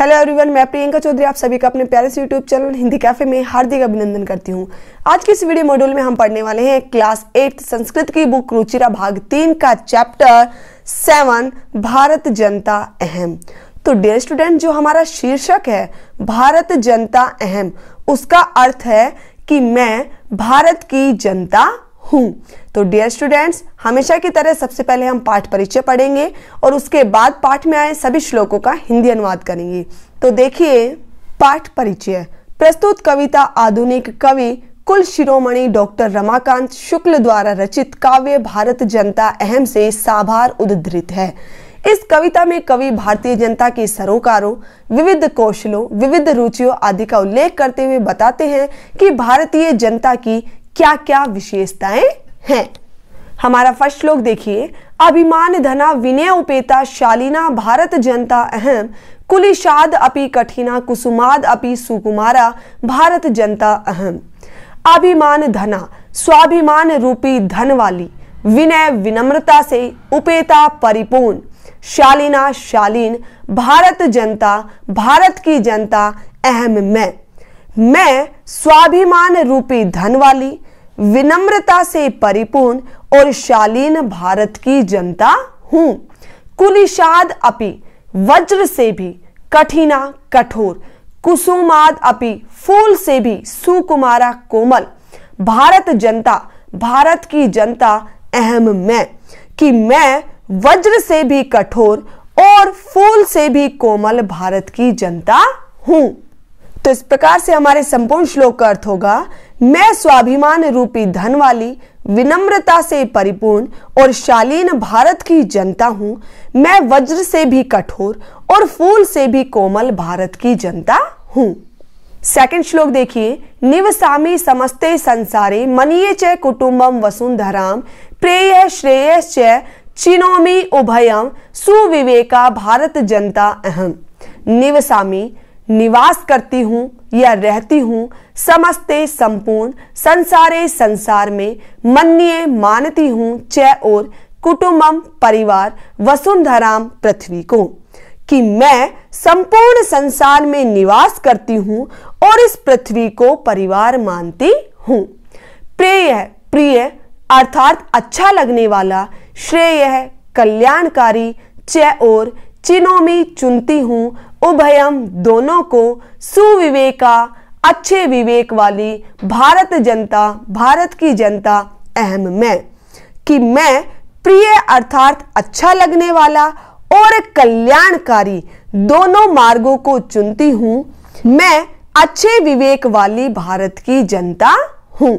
hello everyone मैं प्रियंका चौधरी आप सभी का अपने प्यारे से यूट्यूब चैनल हिंदी कैफे में हार्दिक अभिनंदन करती हूँ आज के इस वीडियो मॉड्यूल में हम पढ़ने वाले हैं क्लास एट संस्कृत की बुक रुचिरा भाग तीन का चैप्टर सेवन भारत जनता अहम तो डियर स्टूडेंट जो हमारा शीर्षक है भारत जनता अहम उसका अर्थ है कि मैं भारत की जनता हूं तो डियर स्टूडेंट्स हमेशा की तरह सबसे पहले हम पाठ परिचय पढ़ेंगे और उसके बाद पाठ में आए सभी श्लोकों का हिंदी अनुवाद करेंगे तो देखिए पाठ परिचय प्रस्तुत कविता आधुनिक कवि कुल शिरोमणि डॉक्टर रमाकांत शुक्ल द्वारा रचित काव्य भारत जनता अहम से साभार उद्धृत है इस कविता में कवि भारतीय जनता के सरोकारों विविध कौशलों विविध रुचियों आदि का उल्लेख करते हुए बताते हैं कि भारतीय जनता की क्या क्या विशेषताएं हैं हमारा फर्स्ट श्लोक देखिए अभिमान धना विनय उपेता शालीना भारत जनता अहम कुलिशाद अपि कठिना कुसुमाद अपि सुकुमारा भारत जनता अहम अभिमान धना स्वाभिमान रूपी धन वाली विनय विनम्रता से उपेता परिपूर्ण शालीना शालीन भारत जनता भारत की जनता अहम मैं मैं स्वाभिमान रूपी धन वाली विनम्रता से परिपूर्ण और शालीन भारत की जनता हूं कुलिशाद अपि वज्र से भी कठिना कठोर कुसुमाद अपि फूल से भी सुकुमारा कोमल भारत जनता भारत की जनता अहम मैं कि मैं वज्र से भी कठोर और फूल से भी कोमल भारत की जनता हूं तो इस प्रकार से हमारे संपूर्ण श्लोक का अर्थ होगा मैं स्वाभिमान रूपी धन वाली विनम्रता से परिपूर्ण और शालीन भारत की जनता हूं मैं वज्र से भी कठोर और फूल से भी कोमल भारत की जनता हूं सेकंड श्लोक देखिए निवसामी समस्ते संसारे मनीय च कुटुंबम वसुंधराम प्रेय श्रेय च चिनोमी उभयम सुविवेका भारत जनता अहम निवसामी निवास करती हूँ या रहती हूँ समस्ते संपूर्ण संसारे संसार में मन्ये मानती हूँ चय और कुटुम्बम परिवार वसुंधराम पृथ्वी को कि मैं संपूर्ण संसार में निवास करती हूँ और इस पृथ्वी को परिवार मानती हूँ प्रेय प्रिय अर्थात अच्छा लगने वाला श्रेय कल्याणकारी चय और चिन्हों में चुनती हूँ उभयम दोनों को सुविवेका अच्छे विवेक वाली भारत जनता भारत की जनता अहम मैं कि मैं प्रिय अर्थात अच्छा लगने वाला और कल्याणकारी दोनों मार्गों को चुनती हूं मैं अच्छे विवेक वाली भारत की जनता हूँ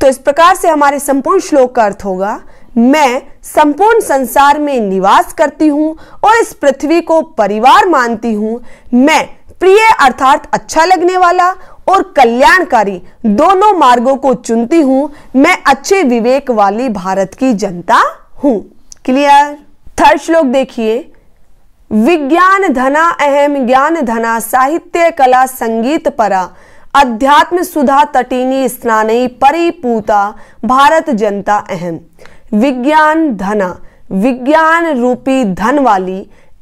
तो इस प्रकार से हमारे संपूर्ण श्लोक का अर्थ होगा मैं संपूर्ण संसार में निवास करती हूँ और इस पृथ्वी को परिवार मानती हूँ मैं प्रिय अर्थात अच्छा लगने वाला और कल्याणकारी दोनों मार्गों को चुनती हूँ मैं अच्छे विवेक वाली भारत की जनता हूँ क्लियर थर्ड श्लोक देखिए विज्ञान धना अहम ज्ञान धना साहित्य कला संगीत परा अध्यात्म सुधा तटीनी स्नानी परिपूता भारत जनता अहम विज्ञान धना विज्ञान रूपी धन वाली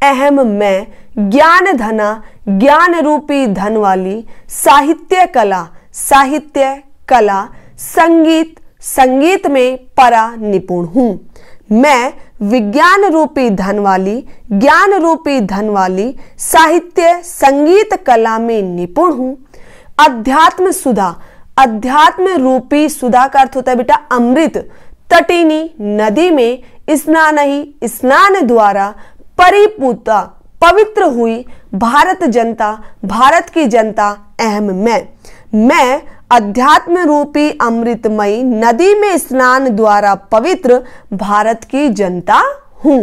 अहम मैं ज्ञान धना ज्ञान रूपी धन वाली साहित्य कला साहित्य कला संगीत संगीत में परा निपुण हूँ मैं विज्ञान रूपी धन वाली ज्ञान रूपी धन वाली साहित्य संगीत कला में निपुण हूँ अध्यात्म सुधा अध्यात्म रूपी सुधा का अर्थ होता है बेटा अमृत तटीनी नदी में स्नान ही स्नान द्वारा परिपूता पवित्र हुई भारत जनता भारत की जनता अहम मैं मैं अध्यात्म रूपी अमृतमयी नदी में स्नान द्वारा पवित्र भारत की जनता हूँ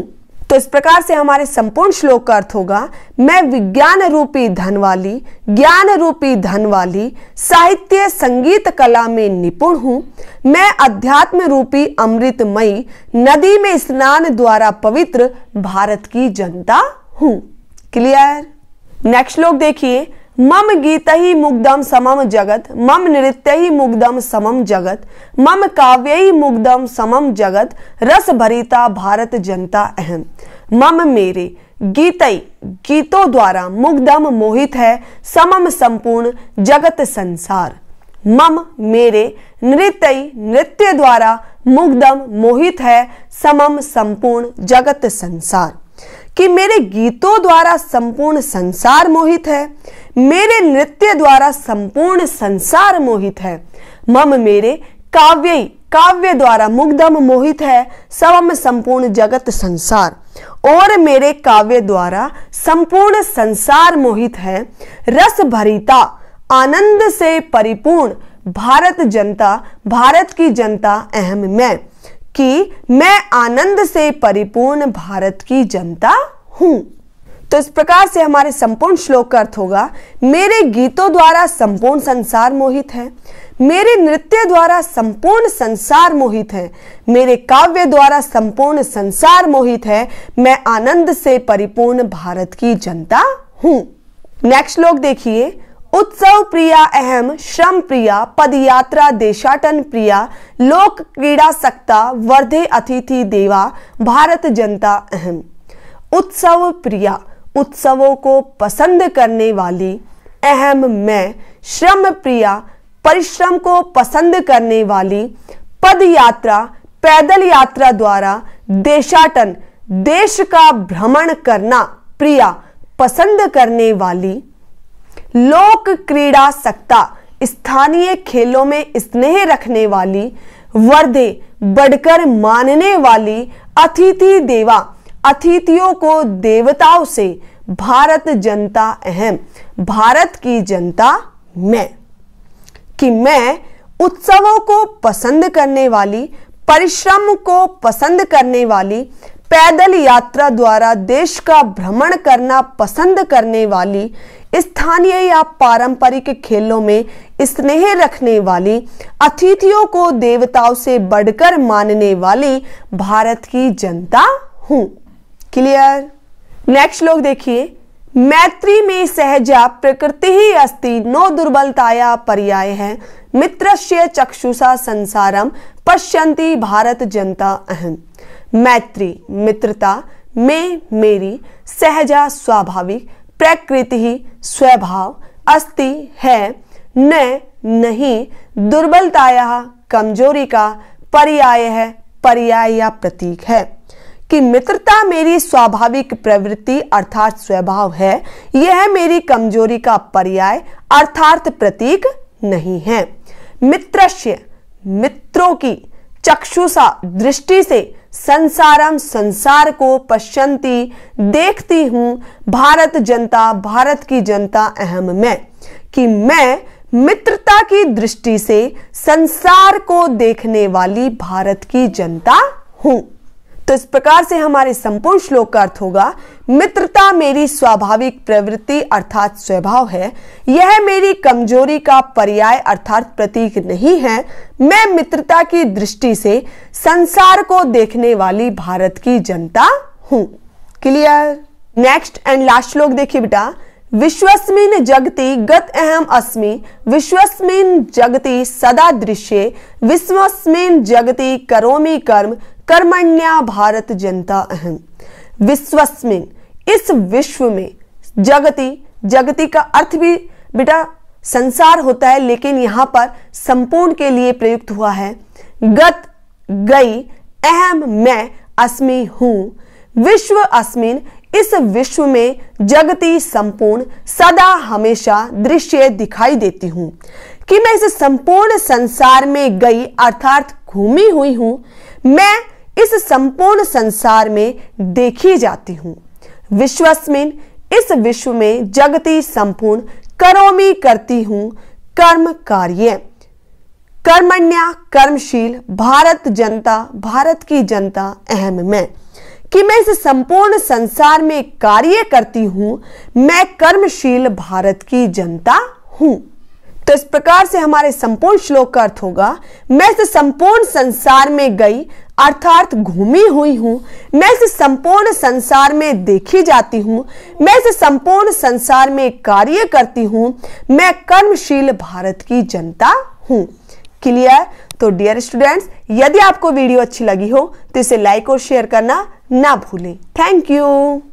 तो इस प्रकार से हमारे संपूर्ण श्लोक का अर्थ होगा मैं विज्ञान रूपी धन वाली ज्ञान रूपी धन वाली साहित्य संगीत कला में निपुण हूं मैं अध्यात्म रूपी अमृतमयी नदी में स्नान द्वारा पवित्र भारत की जनता हूं क्लियर नेक्स्ट श्लोक देखिए मम गीत ही मुग्धम समम जगत मम नृत्य ही मुग्धम समम जगत मम काव्य ही मुग्धम समम जगत रस भरिता भारत जनता अहम मम मेरे गीतई गीतों द्वारा मुग्धम मोहित है समम संपूर्ण जगत संसार मम मेरे नृत्य नृत्य द्वारा मुग्धम मोहित है समम संपूर्ण जगत संसार कि मेरे गीतों द्वारा संपूर्ण संसार मोहित है मेरे नृत्य द्वारा संपूर्ण संसार मोहित है मम मेरे काव्य काव्य द्वारा मुग्धम मोहित है सवम संपूर्ण जगत संसार और मेरे काव्य द्वारा संपूर्ण संसार मोहित है रस भरिता आनंद से परिपूर्ण भारत जनता भारत की जनता अहम मैं कि मैं आनंद से परिपूर्ण भारत की जनता हूँ तो इस प्रकार से हमारे संपूर्ण श्लोक का अर्थ होगा मेरे गीतों द्वारा संपूर्ण संसार मोहित है मेरे नृत्य द्वारा संपूर्ण संसार मोहित है मेरे काव्य द्वारा संपूर्ण संसार मोहित है मैं आनंद से परिपूर्ण भारत की जनता हूं नेक्स्ट श्लोक देखिए उत्सव प्रिया अहम श्रम प्रिया पद यात्रा देशाटन प्रिया लोक क्रीड़ा सक्ता वर्धे अतिथि देवा भारत जनता अहम उत्सव प्रिया उत्सवों को पसंद करने वाली अहम मैं श्रम प्रिया परिश्रम को पसंद करने वाली पद यात्रा पैदल यात्रा द्वारा देशाटन देश का भ्रमण करना प्रिया पसंद करने वाली लोक क्रीड़ा सत्ता स्थानीय खेलों में स्नेह रखने वाली वर्धे बढ़कर मानने वाली अतिथि देवा अतिथियों को देवताओं से भारत जनता अहम भारत की जनता मैं कि मैं उत्सवों को पसंद करने वाली परिश्रम को पसंद करने वाली पैदल यात्रा द्वारा देश का भ्रमण करना पसंद करने वाली स्थानीय या पारंपरिक खेलों में स्नेह रखने वाली अतिथियों को देवताओं से बढ़कर मानने वाली भारत की जनता हूँ क्लियर नेक्स्ट लोग देखिए मैत्री में सहजा प्रकृति ही अस्ति नो दुर्बलताया पर्याय है मित्रस्य चक्षुषा संसारम पश्यंती भारत जनता अहम मैत्री मित्रता में मेरी सहजा स्वाभाविक प्रकृति ही स्वभाव अस्ति है न नहीं दुर्बलताया कमजोरी का पर्याय है पर्याय या प्रतीक है कि मित्रता मेरी स्वाभाविक प्रवृत्ति अर्थात स्वभाव है यह मेरी कमजोरी का पर्याय अर्थात प्रतीक नहीं है मित्रस्य मित्रों की चक्षुषा दृष्टि से संसारम संसार को पश्यंती देखती हूँ भारत जनता भारत की जनता अहम मैं कि मैं मित्रता की दृष्टि से संसार को देखने वाली भारत की जनता हूँ तो इस प्रकार से हमारे संपूर्ण श्लोक का अर्थ होगा मित्रता मेरी स्वाभाविक प्रवृत्ति अर्थात स्वभाव है यह मेरी कमजोरी का पर्याय अर्थात प्रतीक नहीं है मैं मित्रता की दृष्टि से संसार को देखने वाली भारत की जनता हूं क्लियर नेक्स्ट एंड लास्ट श्लोक देखिए बेटा विश्वस्मिन जगति गत अहम अस्मि विश्वस्मिन जगति सदा दृश्य विश्वस्मिन जगति करोमी कर्म कर्मण्या भारत जनता अहम विश्वस्मिन इस विश्व में जगती जगती का अर्थ भी बेटा संसार होता है लेकिन यहाँ पर संपूर्ण के लिए प्रयुक्त हुआ है गत गई अहम मैं अस्मि हूं विश्व अस्मिन इस विश्व में जगती संपूर्ण सदा हमेशा दृश्य दिखाई देती हूँ कि मैं इस संपूर्ण संसार में गई अर्थात घूमी हुई हूँ मैं इस संपूर्ण संसार में देखी जाती हूं विश्वस्मिन इस विश्व में जगती संपूर्ण करोमी करती हूं कर्म कार्य कर्मण्या कर्मशील भारत जनता भारत की जनता अहम मैं कि मैं इस संपूर्ण संसार में कार्य करती हूं मैं कर्मशील भारत की जनता हूं तो इस प्रकार से हमारे संपूर्ण श्लोक का अर्थ होगा मैं इस संपूर्ण संसार में गई अर्थात घूमी हुई हूँ मैं इस संपूर्ण संसार में देखी जाती हूँ मैं इस संपूर्ण संसार में कार्य करती हूँ मैं कर्मशील भारत की जनता हूँ क्लियर तो डियर स्टूडेंट्स यदि आपको वीडियो अच्छी लगी हो तो इसे लाइक और शेयर करना ना भूलें थैंक यू